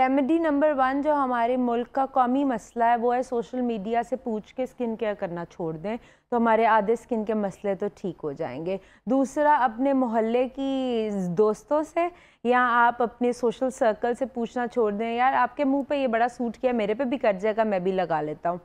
Remedy number one जो हमारे मुल्क का कौमी मसला है वो है सोशल मीडिया से पूछ के स्किन केयर करना छोड़ दें तो हमारे आधे स्किन के मसले तो ठीक हो जाएंगे दूसरा अपने मोहल्ले की दोस्तों से या आप अपने सोशल सर्कल से पूछना छोड़ दें यार आपके मुंह पे ये बड़ा सूट किया मेरे पे भी कर जाएगा मैं भी लगा लेता हूँ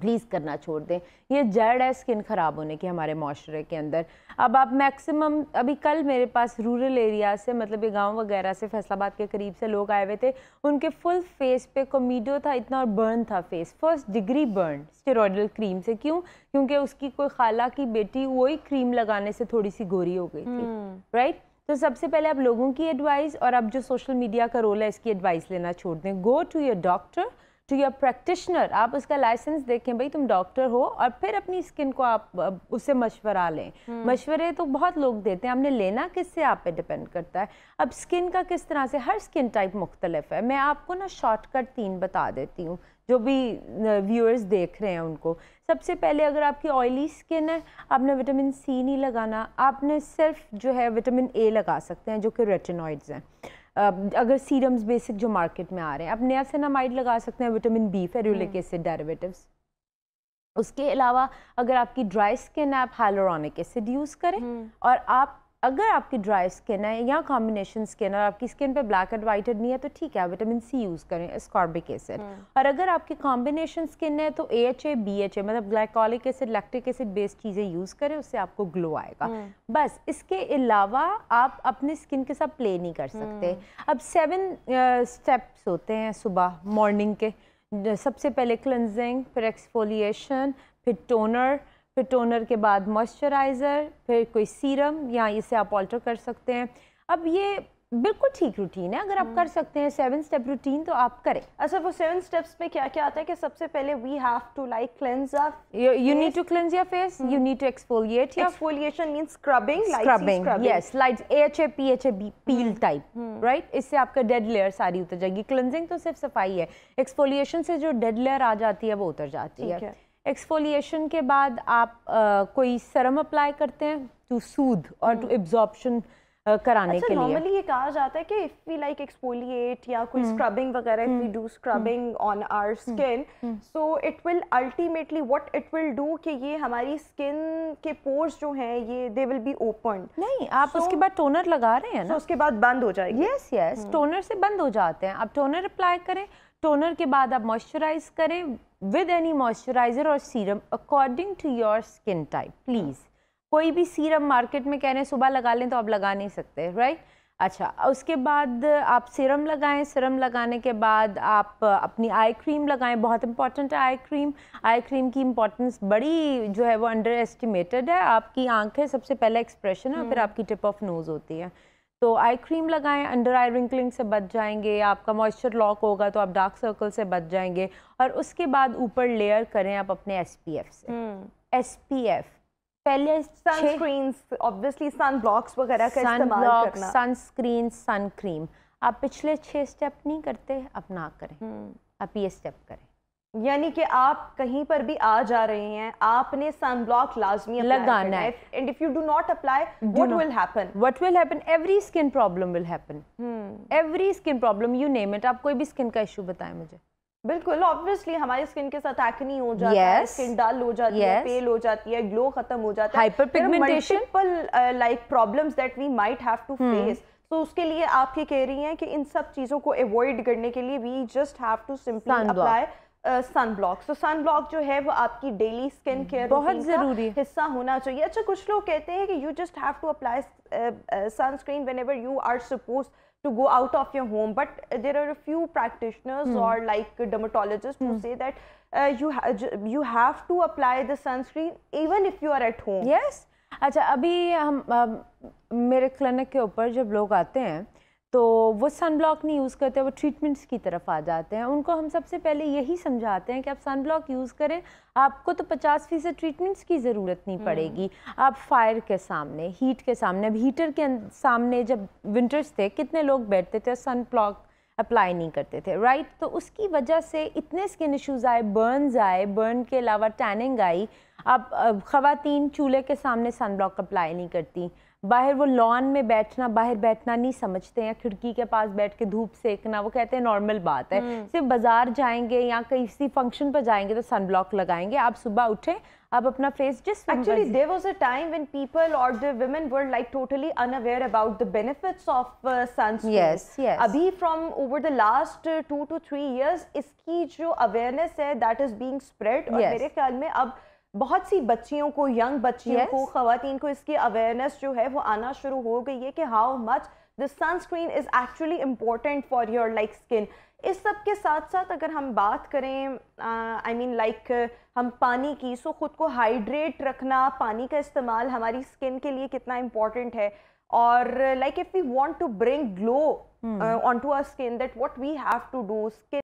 ब्लीच करना छोड़ दें ये जड़ है स्किन ख़राब होने की हमारे माशरे के अंदर अब आप मैक्सिमम अभी कल मेरे पास रूरल एरिया से मतलब ये गांव वगैरह से फैसलाबाद के करीब से लोग आए हुए थे उनके फुल फेस पे कोमीडो था इतना और बर्न था face first degree burn steroidal cream से क्यों क्योंकि उसकी कोई खाला की बेटी वही क्रीम लगाने से थोड़ी सी गोरी हो गई थी हम्म। hmm. राइट तो सबसे पहले आप लोगों की एडवाइस और अब जो सोशल मीडिया का रोल है इसकी एडवाइस लेना छोड़ दें go to your doctor to your practitioner आप उसका लाइसेंस देखें भाई तुम डॉक्टर हो और फिर अपनी स्किन को आप उससे मशवरा लें hmm. मशवरे तो बहुत लोग देते हैं हमने लेना किससे आप पे डिपेंड करता है अब स्किन का किस तरह से हर स्किन टाइप मुख्तलिफ है मैं आपको ना शॉर्टकट तीन बता देती हूँ जो भी व्यूअर्स देख रहे हैं उनको सबसे पहले अगर आपकी ऑयली स्किन है आपने विटामिन सी नहीं लगाना आपने सिर्फ जो है विटामिन ए लगा सकते हैं जो कि रेटिनॉइड्स हैं अगर सीरम्स बेसिक जो मार्केट में आ रहे हैं आप नया नियासिनामाइड लगा सकते हैं vitamin B ferulic acid derivatives उसके अलावा अगर आपकी ड्राई स्किन है आप हाइलोरॉनिक एसिड यूज़ करें हम्म। और आप अगर आपकी ड्राई स्किन है या कॉम्बिनेशन स्किन और आपकी स्किन पे ब्लैक एंड वाइट नहीं है तो ठीक है विटामिन सी यूज़ करें स्कॉर्बिक हम्म। एसिड और अगर आपकी कॉम्बिनेशन स्किन है तो A H A B H A मतलब glycolic acid lactic acid based चीज़ें यूज़ करें उससे आपको ग्लो आएगा हम्म। बस इसके अलावा आप अपनी स्किन के साथ प्ले नहीं कर सकते हम्म। अब सेवन स्टेप्स होते हैं सुबह मॉर्निंग के सबसे पहले क्लेंजिंग फिर एक्सफोलिएशन फिर टोनर फिर टोनर के बाद मॉइस्चराइज़र फिर कोई सीरम या इसे आप ऑल्टर कर सकते हैं अब ये बिल्कुल ठीक रूटीन है अगर आप हम्म। कर सकते हैं सेवन स्टेप रूटीन तो आप करें अच्छा वो सेवन स्टेप्स में क्या क्या आता है कि सबसे पहले we have to like cleanse you need to cleanse your face you need to exfoliate exfoliation mean scrubbing scrubbing yes light A B peel type right इससे आपका डेड लेयर सारी उतर जाएगी क्लेंजिंग तो सिर्फ सफाई है एक्सफोलिएशन से जो डेड लेयर आ जाती है वो उतर जाती है एक्सफोलिएशन के बाद आप आ, कोई सरम अप्लाई करते हैं टू सूद और टू एब्जॉर्बशन कराने अच्छा, के लिए नॉर्मली ये कहा जाता है कि इफ वी लाइक एक्सपोलिएट या कोई स्क्रबिंग हम्म। वगैरह if we do scrubbing on our skin so it will ultimately what it will do कि ये हमारी स्किन के पोर्स जो हैं ये दे विल बी ओपन नहीं आप so, उसके बाद टोनर लगा रहे हैं ना so उसके बाद बंद हो जाएगी यस यस टोनर से बंद हो जाते हैं आप टोनर अप्लाई करें टोनर के बाद आप मॉइस्चराइज करें विद एनी मॉइस्चराइजर और serum according to your skin type please कोई भी सीरम मार्केट में कह रहे हैं सुबह लगा लें तो आप लगा नहीं सकते राइट अच्छा उसके बाद आप सिरम लगाएं सिरम लगाने के बाद आप अपनी आई क्रीम लगाएं बहुत इंपॉर्टेंट है आई क्रीम आई क्रीम की इंपॉर्टेंस बड़ी जो है वो अंडर एस्टिमेटेड है आपकी आंखें सबसे पहले एक्सप्रेशन है और फिर हम्म। आपकी टिप ऑफ नोज़ होती है तो आई क्रीम लगाएं अंडर आई रिंकलिंग से बच जाएंगे आपका मॉइस्चर लॉक होगा तो आप डार्क सर्कल से बच जाएंगे और उसके बाद ऊपर लेयर करें आप अपने एस से एस हम्म। पहले सनस्क्रीन ऑब्वियसली सन ब्लॉक्स वगैरह का इस्तेमाल करना सनस्क्रीन सन क्रीम आप पिछले छः स्टेप नहीं करते अब ना करें आप हम्म। ये स्टेप करें यानी कि आप कहीं पर भी आ जा रहे हैं आपने सन ब्लॉक लाजमी लगाना है and if you do not apply what will happen what will happen every skin problem will happen every skin problem you name it आप कोई भी स्किन का इशू बताएं मुझे बिल्कुल ऑब्वियसली हमारी स्किन के साथ एक्नी हो जाती yes. है स्किन डल हो जाती yes. है पेल हो जाती है ग्लो खत्म हो जाता है hyper pigmentation like problems that we might have to face तो उसके लिए आप ये कह रही हैं कि इन सब चीज़ों को अवॉइड करने के लिए we just have to simply apply sun block so sun block जो है वो आपकी डेली स्किन केयर बहुत जरूरी हिस्सा होना चाहिए अच्छा कुछ लोग कहते हैं कि you just have to apply sunscreen whenever you are suppose to go out of your home but there are a few practitioners mm. or like dermatologists mm. who say that uh, you ha you have to apply the sunscreen even if you are at home yes अच्छा अभी हम मेरे clinic के ऊपर जब लोग आते हैं तो वो सन ब्लॉक नहीं यूज़ करते वो ट्रीटमेंट्स की तरफ आ जाते हैं उनको हम सबसे पहले यही समझाते हैं कि आप सन ब्लॉक यूज़ करें आपको तो पचास फीसद ट्रीटमेंट्स की ज़रूरत नहीं हम्म। पड़ेगी आप फायर के सामने हीट के सामने अब हीटर के अं-, सामने जब विंटर्स थे कितने लोग बैठते थे और सन ब्लॉक अप्लाई नहीं करते थे राइट तो उसकी वजह से इतने स्किन इशूज़ आए बर्नस आए बर्न के अलावा टैनिंग आई अब ख़वान चूल्हे के सामने सन ब्लॉक अप्लाई नहीं करती बाहर वो लॉन में बैठना बाहर बैठना नहीं समझते हैं खिड़की के पास बैठ के धूप सेकना वो कहते हैं नॉर्मल बात है हम्म। सिर्फ बाजार जाएंगे या किसी फंक्शन पर जाएंगे तो सन ब्लॉक लगाएंगे आप सुबह उठें आप अपना face just actually there was a time when people और the women were like totally unaware about the benefits of sun yes yes अभी from over the last two two three years इसकी जो अवेयरनेस है that is being spread मेरे ख्याल में अब बहुत सी बच्चियों को यंग बच्चियों yes. को खातन को इसकी अवेयरनेस जो है वो आना शुरू हो गई है कि how much the sunscreen is actually important for your like skin इस सब के साथ साथ अगर हम बात करें आई मीन लाइक हम पानी की सो ख़ुद को हाइड्रेट रखना पानी का इस्तेमाल हमारी स्किन के लिए कितना इम्पोर्टेंट है और like if we want to bring glow on to our skin that what we have to do skin